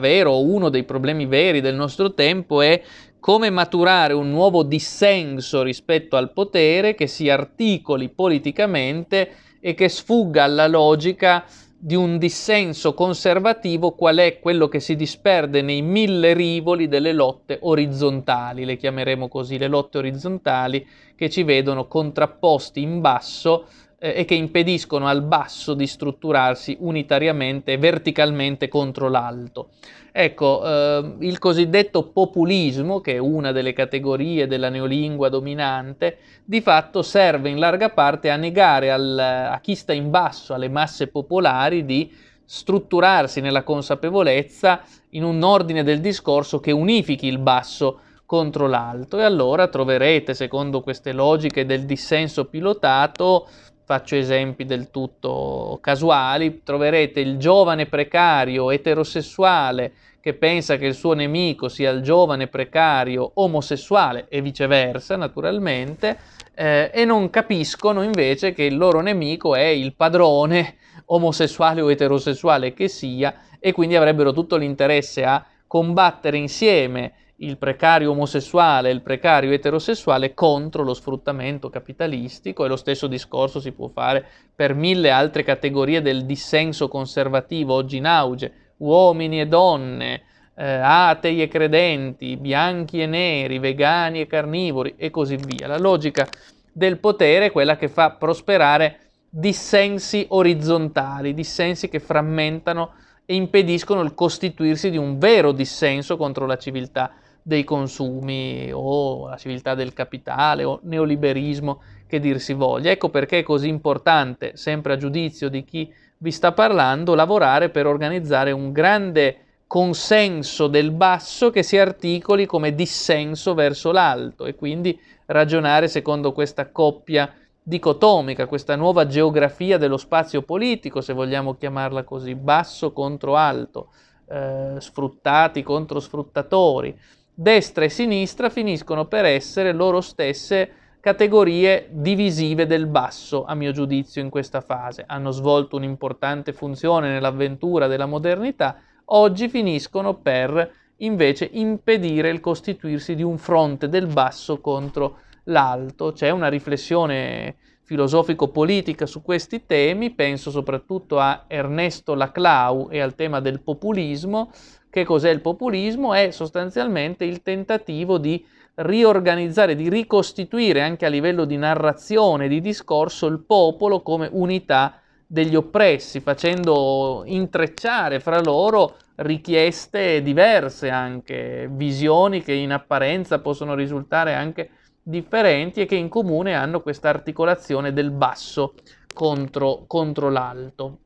vero, uno dei problemi veri del nostro tempo è come maturare un nuovo dissenso rispetto al potere che si articoli politicamente e che sfugga alla logica di un dissenso conservativo qual è quello che si disperde nei mille rivoli delle lotte orizzontali, le chiameremo così, le lotte orizzontali che ci vedono contrapposti in basso eh, e che impediscono al basso di strutturarsi unitariamente, verticalmente contro l'alto. Ecco, eh, il cosiddetto populismo, che è una delle categorie della neolingua dominante, di fatto serve in larga parte a negare al, a chi sta in basso, alle masse popolari, di strutturarsi nella consapevolezza in un ordine del discorso che unifichi il basso contro l'alto e allora troverete, secondo queste logiche del dissenso pilotato, faccio esempi del tutto casuali, troverete il giovane precario eterosessuale che pensa che il suo nemico sia il giovane precario omosessuale e viceversa, naturalmente, eh, e non capiscono invece che il loro nemico è il padrone omosessuale o eterosessuale che sia e quindi avrebbero tutto l'interesse a combattere insieme il precario omosessuale e il precario eterosessuale contro lo sfruttamento capitalistico e lo stesso discorso si può fare per mille altre categorie del dissenso conservativo oggi in auge, uomini e donne, eh, atei e credenti, bianchi e neri, vegani e carnivori e così via. La logica del potere è quella che fa prosperare dissensi orizzontali, dissensi che frammentano e impediscono il costituirsi di un vero dissenso contro la civiltà dei consumi o la civiltà del capitale o neoliberismo che dir si voglia. Ecco perché è così importante, sempre a giudizio di chi vi sta parlando, lavorare per organizzare un grande consenso del basso che si articoli come dissenso verso l'alto e quindi ragionare secondo questa coppia dicotomica, questa nuova geografia dello spazio politico, se vogliamo chiamarla così, basso contro alto, eh, sfruttati contro sfruttatori destra e sinistra finiscono per essere loro stesse categorie divisive del basso, a mio giudizio, in questa fase. Hanno svolto un'importante funzione nell'avventura della modernità, oggi finiscono per invece impedire il costituirsi di un fronte del basso contro l'alto. C'è una riflessione filosofico-politica su questi temi, penso soprattutto a Ernesto Laclau e al tema del populismo. Che cos'è il populismo? È sostanzialmente il tentativo di riorganizzare, di ricostituire anche a livello di narrazione, di discorso, il popolo come unità degli oppressi, facendo intrecciare fra loro richieste diverse, anche visioni che in apparenza possono risultare anche differenti e che in comune hanno questa articolazione del basso contro, contro l'alto.